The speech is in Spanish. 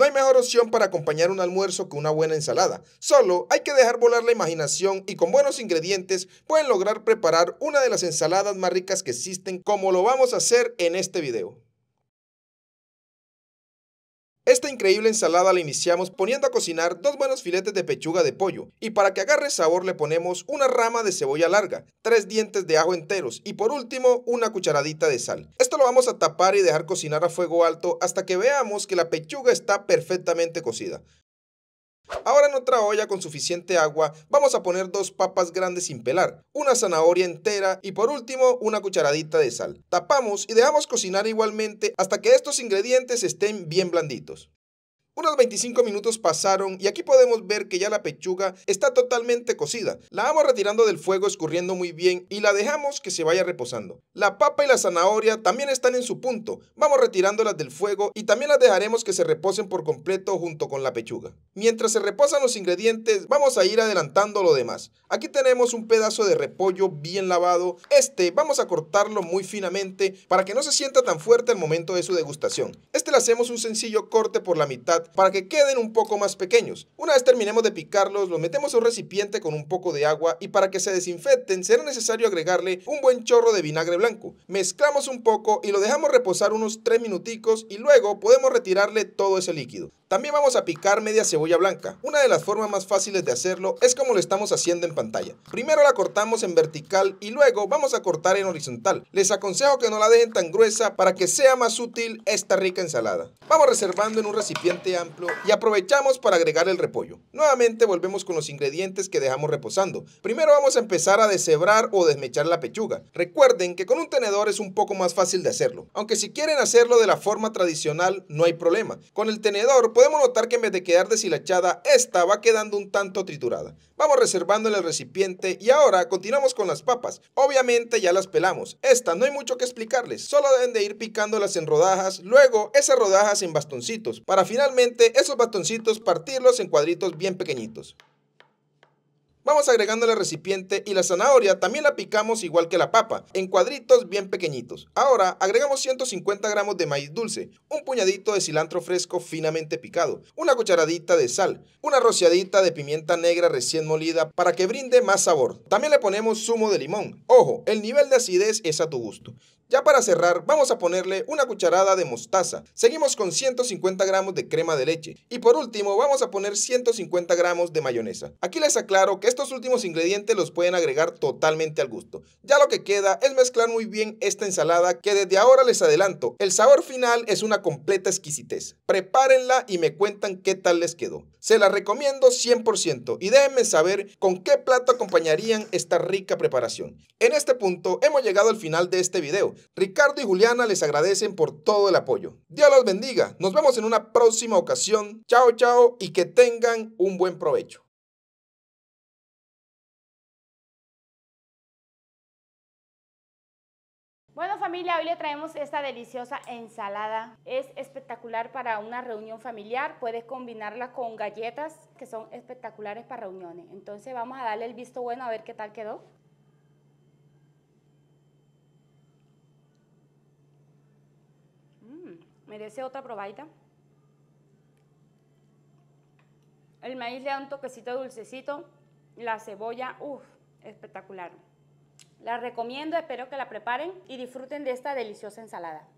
No hay mejor opción para acompañar un almuerzo que una buena ensalada. Solo hay que dejar volar la imaginación y con buenos ingredientes pueden lograr preparar una de las ensaladas más ricas que existen como lo vamos a hacer en este video. Esta increíble ensalada la iniciamos poniendo a cocinar dos buenos filetes de pechuga de pollo y para que agarre sabor le ponemos una rama de cebolla larga, tres dientes de ajo enteros y por último una cucharadita de sal. Esto lo vamos a tapar y dejar cocinar a fuego alto hasta que veamos que la pechuga está perfectamente cocida. Ahora en otra olla con suficiente agua vamos a poner dos papas grandes sin pelar, una zanahoria entera y por último una cucharadita de sal. Tapamos y dejamos cocinar igualmente hasta que estos ingredientes estén bien blanditos. Unos 25 minutos pasaron y aquí podemos ver que ya la pechuga está totalmente cocida. La vamos retirando del fuego escurriendo muy bien y la dejamos que se vaya reposando. La papa y la zanahoria también están en su punto. Vamos retirándolas del fuego y también las dejaremos que se reposen por completo junto con la pechuga. Mientras se reposan los ingredientes vamos a ir adelantando lo demás. Aquí tenemos un pedazo de repollo bien lavado. Este vamos a cortarlo muy finamente para que no se sienta tan fuerte al momento de su degustación. Este le hacemos un sencillo corte por la mitad para que queden un poco más pequeños. Una vez terminemos de picarlos, Lo metemos en un recipiente con un poco de agua y para que se desinfecten será necesario agregarle un buen chorro de vinagre blanco. Mezclamos un poco y lo dejamos reposar unos 3 minuticos y luego podemos retirarle todo ese líquido. También vamos a picar media cebolla blanca. Una de las formas más fáciles de hacerlo es como lo estamos haciendo en pantalla. Primero la cortamos en vertical y luego vamos a cortar en horizontal. Les aconsejo que no la dejen tan gruesa para que sea más útil esta rica ensalada. Vamos reservando en un recipiente amplio y aprovechamos para agregar el repollo. Nuevamente volvemos con los ingredientes que dejamos reposando. Primero vamos a empezar a deshebrar o desmechar la pechuga. Recuerden que con un tenedor es un poco más fácil de hacerlo. Aunque si quieren hacerlo de la forma tradicional no hay problema. Con el tenedor podemos notar que en vez de quedar deshilachada, esta va quedando un tanto triturada. Vamos reservando el recipiente y ahora continuamos con las papas. Obviamente ya las pelamos. Esta no hay mucho que explicarles, solo deben de ir picándolas en rodajas, luego esas rodajas en bastoncitos, para finalmente esos bastoncitos partirlos en cuadritos bien pequeñitos. Vamos el recipiente y la zanahoria también la picamos igual que la papa, en cuadritos bien pequeñitos. Ahora agregamos 150 gramos de maíz dulce, un puñadito de cilantro fresco finamente picado, una cucharadita de sal, una rociadita de pimienta negra recién molida para que brinde más sabor. También le ponemos zumo de limón. Ojo, el nivel de acidez es a tu gusto. Ya para cerrar, vamos a ponerle una cucharada de mostaza. Seguimos con 150 gramos de crema de leche. Y por último, vamos a poner 150 gramos de mayonesa. Aquí les aclaro que esto estos últimos ingredientes los pueden agregar totalmente al gusto. Ya lo que queda es mezclar muy bien esta ensalada que desde ahora les adelanto, el sabor final es una completa exquisitez. Prepárenla y me cuentan qué tal les quedó. Se la recomiendo 100% y déjenme saber con qué plato acompañarían esta rica preparación. En este punto hemos llegado al final de este video. Ricardo y Juliana les agradecen por todo el apoyo. Dios los bendiga. Nos vemos en una próxima ocasión. Chao, chao y que tengan un buen provecho. Bueno familia, hoy le traemos esta deliciosa ensalada. Es espectacular para una reunión familiar. Puedes combinarla con galletas que son espectaculares para reuniones. Entonces vamos a darle el visto bueno a ver qué tal quedó. Mm, merece otra probadita. El maíz le da un toquecito dulcecito. La cebolla, uff, espectacular. La recomiendo, espero que la preparen y disfruten de esta deliciosa ensalada.